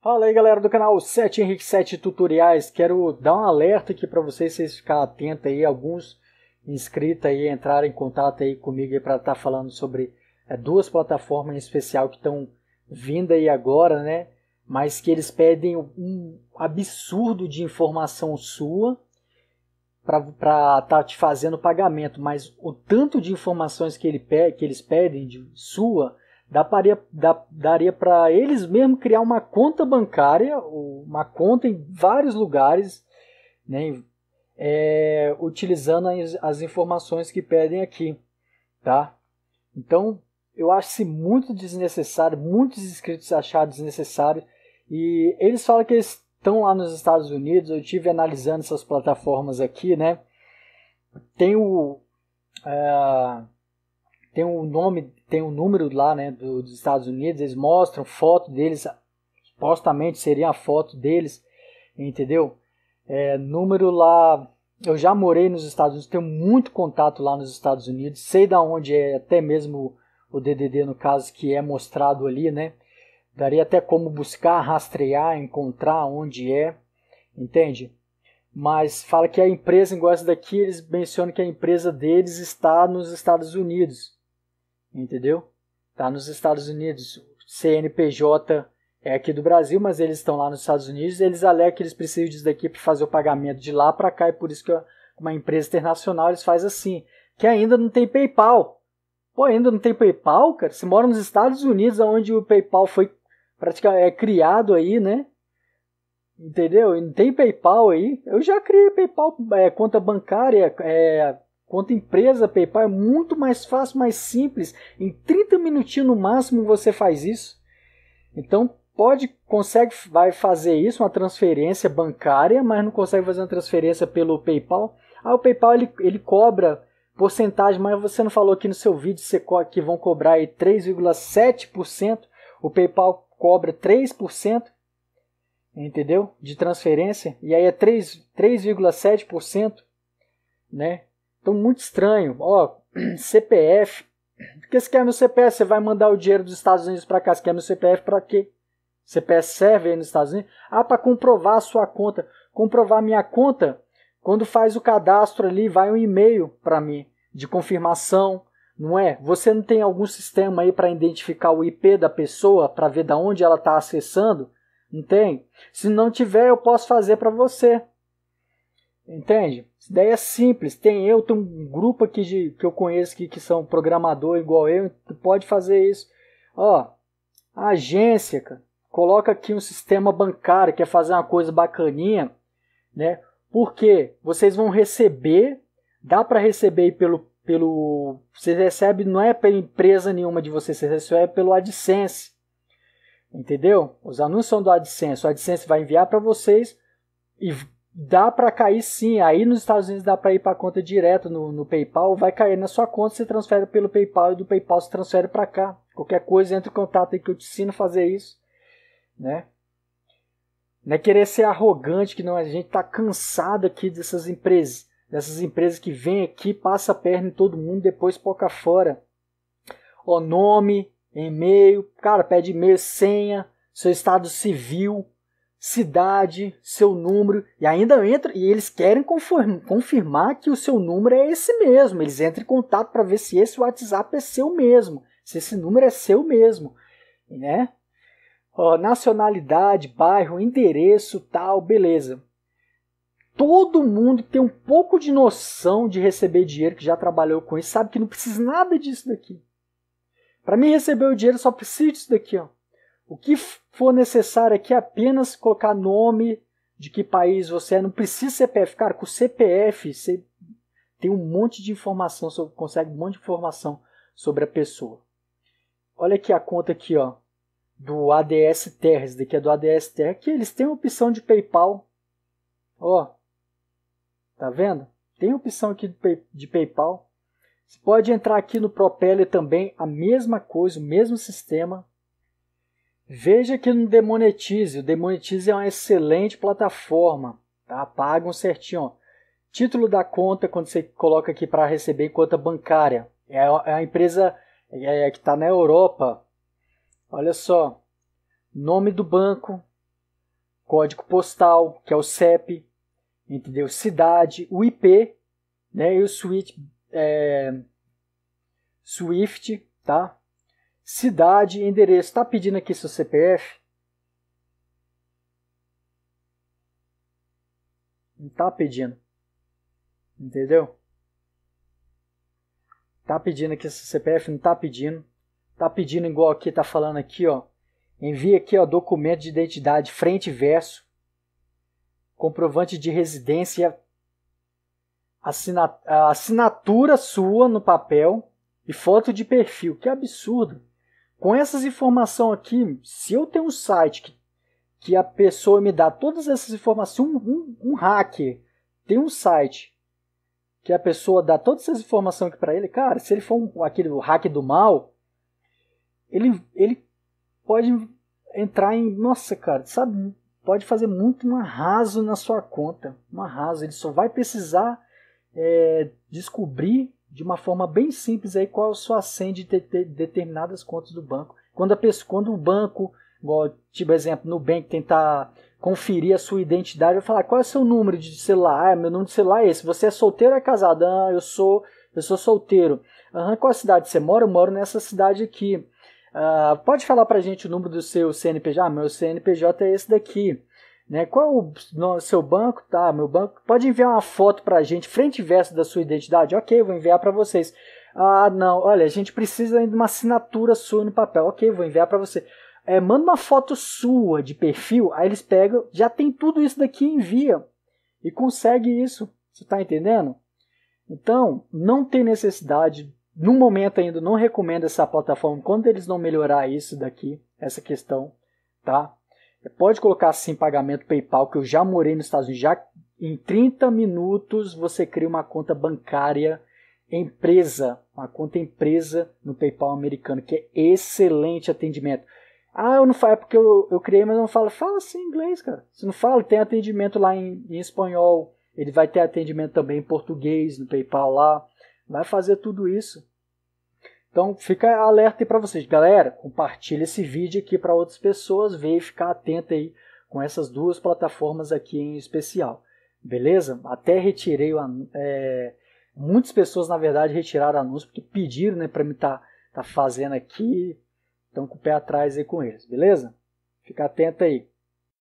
Fala aí galera do canal 7 Henrique 7 Tutoriais, quero dar um alerta aqui para vocês, vocês ficarem atentos aí, alguns inscritos aí entraram em contato aí comigo para estar tá falando sobre é, duas plataformas em especial que estão vindo aí agora, né? Mas que eles pedem um absurdo de informação sua para estar tá te fazendo pagamento, mas o tanto de informações que, ele, que eles pedem de sua daria, da, daria para eles mesmo criar uma conta bancária, uma conta em vários lugares, né, é, utilizando as, as, informações que pedem aqui, tá? Então, eu acho muito desnecessário, muitos inscritos acharam desnecessário, e eles falam que eles estão lá nos Estados Unidos, eu tive analisando essas plataformas aqui, né? Tem o... É, tem o um nome, tem o um número lá, né, dos Estados Unidos, eles mostram foto deles, supostamente seria a foto deles, entendeu? É, número lá, eu já morei nos Estados Unidos, tenho muito contato lá nos Estados Unidos, sei da onde é até mesmo o DDD no caso que é mostrado ali, né? Daria até como buscar, rastrear, encontrar onde é, entende? Mas fala que a empresa, igual essa daqui, eles mencionam que a empresa deles está nos Estados Unidos entendeu? Tá nos Estados Unidos, CNPJ é aqui do Brasil, mas eles estão lá nos Estados Unidos, eles alegam que eles precisam disso daqui para fazer o pagamento de lá para cá, e por isso que uma empresa internacional eles faz assim, que ainda não tem PayPal. Pô, ainda não tem PayPal, cara? Você mora nos Estados Unidos, onde o PayPal foi praticamente é criado aí, né? Entendeu? E não tem PayPal aí. Eu já criei PayPal, é, conta bancária, é, Quanto empresa, PayPal é muito mais fácil, mais simples. Em 30 minutinhos no máximo você faz isso. Então pode, consegue, vai fazer isso, uma transferência bancária, mas não consegue fazer uma transferência pelo PayPal. Ah, o PayPal ele, ele cobra porcentagem, mas você não falou aqui no seu vídeo que vão cobrar aí 3,7%. O PayPal cobra 3%, entendeu? De transferência. E aí é 3,7%, né? Então, muito estranho. Ó, CPF. que se quer meu CPF, você vai mandar o dinheiro dos Estados Unidos para cá. Se quer meu CPF, para quê? CPF serve aí nos Estados Unidos? Ah, para comprovar a sua conta. Comprovar minha conta, quando faz o cadastro ali, vai um e-mail para mim de confirmação, não é? Você não tem algum sistema aí para identificar o IP da pessoa, para ver da onde ela está acessando? Não tem? Se não tiver, eu posso fazer para você. Entende? ideia é simples. Tem eu, tem um grupo aqui de, que eu conheço que, que são programador igual eu, então tu pode fazer isso. Ó, a agência, cara, coloca aqui um sistema bancário, quer fazer uma coisa bacaninha, né? Porque vocês vão receber, dá para receber pelo pelo você recebe não é pela empresa nenhuma de vocês, você recebe é pelo AdSense. Entendeu? Os anúncios são do AdSense, o AdSense vai enviar para vocês e dá para cair sim. Aí nos Estados Unidos dá para ir para conta direto no, no, PayPal, vai cair na sua conta, você transfere pelo PayPal e do PayPal se transfere para cá. Qualquer coisa, entre em contato aí que eu te ensino a fazer isso, né? Não é querer ser arrogante que não a gente tá cansado aqui dessas empresas, dessas empresas que vem aqui, passa a perna em todo mundo, depois poca fora. O nome, e-mail, cara, pede e-mail, senha, seu estado civil, cidade, seu número, e ainda entra e eles querem confirmar que o seu número é esse mesmo. Eles entram em contato para ver se esse WhatsApp é seu mesmo, se esse número é seu mesmo, né? Ó, nacionalidade, bairro, endereço, tal, beleza. Todo mundo tem um pouco de noção de receber dinheiro que já trabalhou com isso, sabe que não precisa nada disso daqui. Para mim receber o dinheiro só precisa disso daqui, ó o que for necessário aqui é apenas colocar nome de que país você é. Não precisa CPF. Cara, com CPF você tem um monte de informação, você consegue um monte de informação sobre a pessoa. Olha aqui a conta aqui, ó, do ADS Terra. Esse daqui é do ADS Terra, que eles têm a opção de PayPal. Ó, tá vendo? Tem a opção aqui de, de PayPal. Você pode entrar aqui no Propeller também, a mesma coisa, o mesmo sistema. Veja que no Demonetize, o Demonetize é uma excelente plataforma, tá? Pagam certinho. Ó. Título da conta, quando você coloca aqui para receber conta bancária, é a é empresa é, é que está na Europa. Olha só, nome do banco, código postal, que é o CEP, entendeu? Cidade, o IP, né? E o Swift, é, Swift, tá? cidade, endereço. Está pedindo aqui seu CPF? Não está pedindo. Entendeu? Tá pedindo aqui seu CPF, não tá pedindo. Tá pedindo igual aqui, tá falando aqui, ó. Envia aqui, ó, documento de identidade, frente e verso. Comprovante de residência. assinatura sua no papel e foto de perfil. Que absurdo com essas informações aqui, se eu tenho um site que, que a pessoa me dá todas essas informações, um, um, um hacker tem um site que a pessoa dá todas essas informações aqui para ele, cara, se ele for um, aquele hack do mal, ele, ele pode entrar em, nossa, cara, sabe, pode fazer muito um arraso na sua conta, um arraso, ele só vai precisar é, descobrir de uma forma bem simples aí qual a sua senha de, ter determinadas contas do banco. Quando, a pessoa, quando o banco, igual, tipo exemplo, no bank tentar conferir a sua identidade, vai falar qual é o seu número de celular? Ah, meu número de celular é esse. Você é solteiro ou é casado? Ah, eu sou, eu sou solteiro. Aham, qual a cidade você mora? Eu moro nessa cidade aqui. Ah, pode falar pra gente o número do seu CNPJ? Ah, meu CNPJ é esse daqui. Né? Qual o seu banco? Tá, meu banco. Pode enviar uma foto para a gente, frente e verso da sua identidade? Ok, vou enviar para vocês. Ah, não, olha, a gente precisa de uma assinatura sua no papel. Ok, vou enviar para você. É, manda uma foto sua de perfil, aí eles pegam, já tem tudo isso daqui envia. E consegue isso. Você está entendendo? Então, não tem necessidade. No momento ainda, não recomendo essa plataforma quando eles não melhorar isso daqui, essa questão, tá? Pode colocar assim pagamento PayPal, que eu já morei nos Estados Unidos, já em 30 minutos você cria uma conta bancária empresa, uma conta empresa no PayPal americano, que é excelente atendimento. Ah, eu não falo, é porque eu, eu criei, mas eu não falo. Fala assim em inglês, cara. Se não fala, tem atendimento lá em, em espanhol. Ele vai ter atendimento também em português no PayPal lá. Vai fazer tudo isso. Então fica alerta aí para vocês, galera, compartilha esse vídeo aqui para outras pessoas, veja e ficar atento aí com essas duas plataformas aqui em especial, beleza? Até retirei, é, muitas pessoas na verdade retiraram anúncio porque pediram né, para me estar tá, tá fazendo aqui, então com o pé atrás aí com eles, beleza? Fica atento aí.